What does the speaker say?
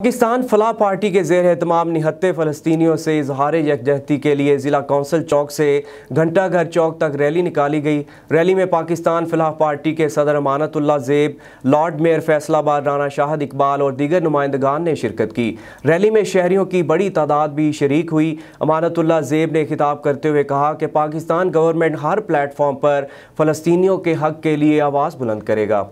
Pakistan फलाह party के जेर अहतमाम निहत्ते फ़लस्तियों से इजहार यकजहती के लिए ज़िला कौंसल चौक से घंटाघर चौक तक रैली निकाली गई रैली में पाकिस्तान फलाह पार्टी के सदर अमानतुल्ला जेब लॉर्ड मेयर फैसलाबाद राना शाहद इकबाल और दीगर नुमाइंदगान ने शिरकत की रैली में शहरीों की बड़ी तादाद भी शरीक हुई अमानतुल्ला जेब ने खिताब करते हुए कहा कि पाकिस्तान गवर्नमेंट हर प्लेटफॉर्म पर फ़लस्तियों के हक के लिए आवाज़ बुलंद करेगा